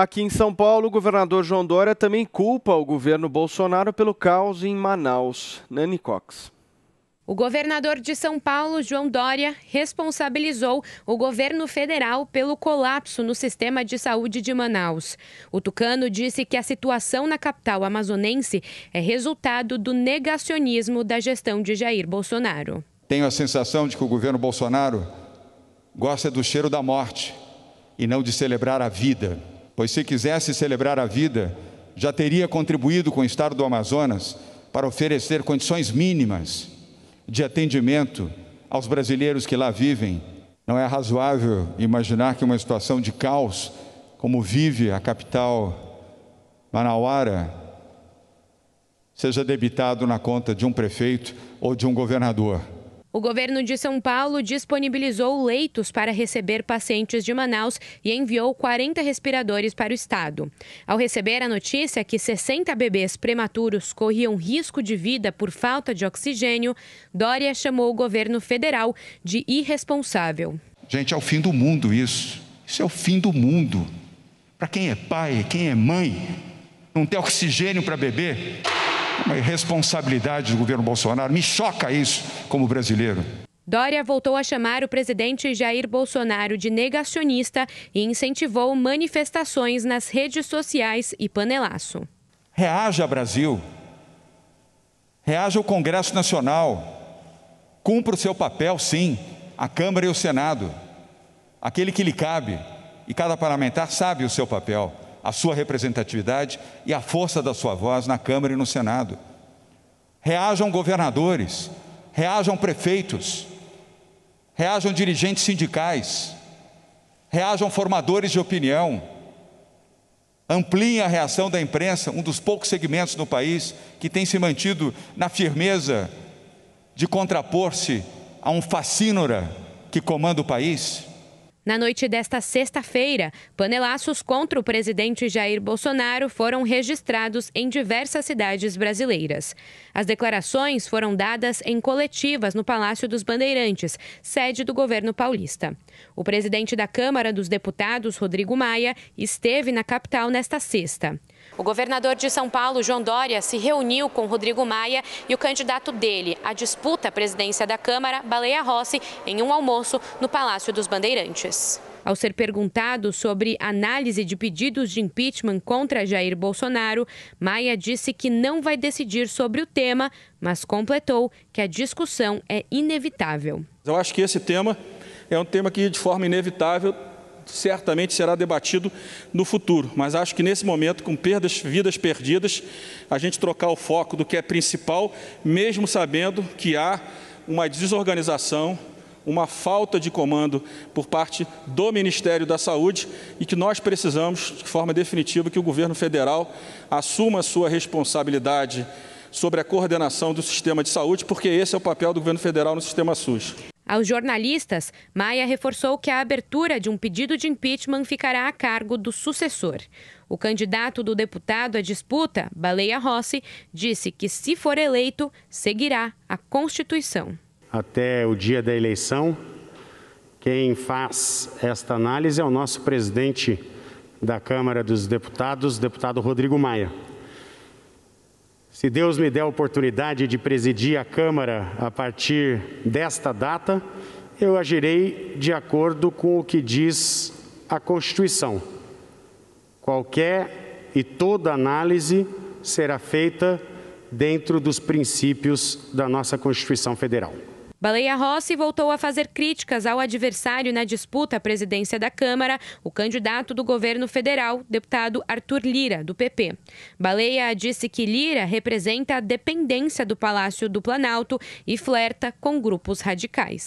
Aqui em São Paulo, o governador João Dória também culpa o governo Bolsonaro pelo caos em Manaus. Nani Cox. O governador de São Paulo, João Dória, responsabilizou o governo federal pelo colapso no sistema de saúde de Manaus. O tucano disse que a situação na capital amazonense é resultado do negacionismo da gestão de Jair Bolsonaro. Tenho a sensação de que o governo Bolsonaro gosta do cheiro da morte e não de celebrar a vida pois se quisesse celebrar a vida, já teria contribuído com o Estado do Amazonas para oferecer condições mínimas de atendimento aos brasileiros que lá vivem. Não é razoável imaginar que uma situação de caos, como vive a capital Manauara, seja debitado na conta de um prefeito ou de um governador. O governo de São Paulo disponibilizou leitos para receber pacientes de Manaus e enviou 40 respiradores para o estado. Ao receber a notícia que 60 bebês prematuros corriam risco de vida por falta de oxigênio, Dória chamou o governo federal de irresponsável. Gente, é o fim do mundo isso. Isso é o fim do mundo. Para quem é pai, quem é mãe, não ter oxigênio para beber irresponsabilidade do governo Bolsonaro. Me choca isso como brasileiro. Dória voltou a chamar o presidente Jair Bolsonaro de negacionista e incentivou manifestações nas redes sociais e panelaço. Reaja, Brasil. Reaja o Congresso Nacional. Cumpra o seu papel, sim, a Câmara e o Senado. Aquele que lhe cabe. E cada parlamentar sabe o seu papel a sua representatividade e a força da sua voz na Câmara e no Senado. Reajam governadores, reajam prefeitos, reajam dirigentes sindicais, reajam formadores de opinião. Ampliem a reação da imprensa, um dos poucos segmentos no país que tem se mantido na firmeza de contrapor-se a um fascínora que comanda o país. Na noite desta sexta-feira, panelaços contra o presidente Jair Bolsonaro foram registrados em diversas cidades brasileiras. As declarações foram dadas em coletivas no Palácio dos Bandeirantes, sede do governo paulista. O presidente da Câmara dos Deputados, Rodrigo Maia, esteve na capital nesta sexta. O governador de São Paulo, João Dória, se reuniu com Rodrigo Maia e o candidato dele à disputa à presidência da Câmara, Baleia Rossi, em um almoço no Palácio dos Bandeirantes. Ao ser perguntado sobre análise de pedidos de impeachment contra Jair Bolsonaro, Maia disse que não vai decidir sobre o tema, mas completou que a discussão é inevitável. Eu acho que esse tema é um tema que, de forma inevitável, certamente será debatido no futuro, mas acho que nesse momento, com perdas, vidas perdidas, a gente trocar o foco do que é principal, mesmo sabendo que há uma desorganização, uma falta de comando por parte do Ministério da Saúde e que nós precisamos, de forma definitiva, que o governo federal assuma a sua responsabilidade sobre a coordenação do sistema de saúde, porque esse é o papel do governo federal no sistema SUS. Aos jornalistas, Maia reforçou que a abertura de um pedido de impeachment ficará a cargo do sucessor. O candidato do deputado à disputa, Baleia Rossi, disse que, se for eleito, seguirá a Constituição. Até o dia da eleição, quem faz esta análise é o nosso presidente da Câmara dos Deputados, deputado Rodrigo Maia. Se Deus me der a oportunidade de presidir a Câmara a partir desta data, eu agirei de acordo com o que diz a Constituição. Qualquer e toda análise será feita dentro dos princípios da nossa Constituição Federal. Baleia Rossi voltou a fazer críticas ao adversário na disputa à presidência da Câmara, o candidato do governo federal, deputado Arthur Lira, do PP. Baleia disse que Lira representa a dependência do Palácio do Planalto e flerta com grupos radicais.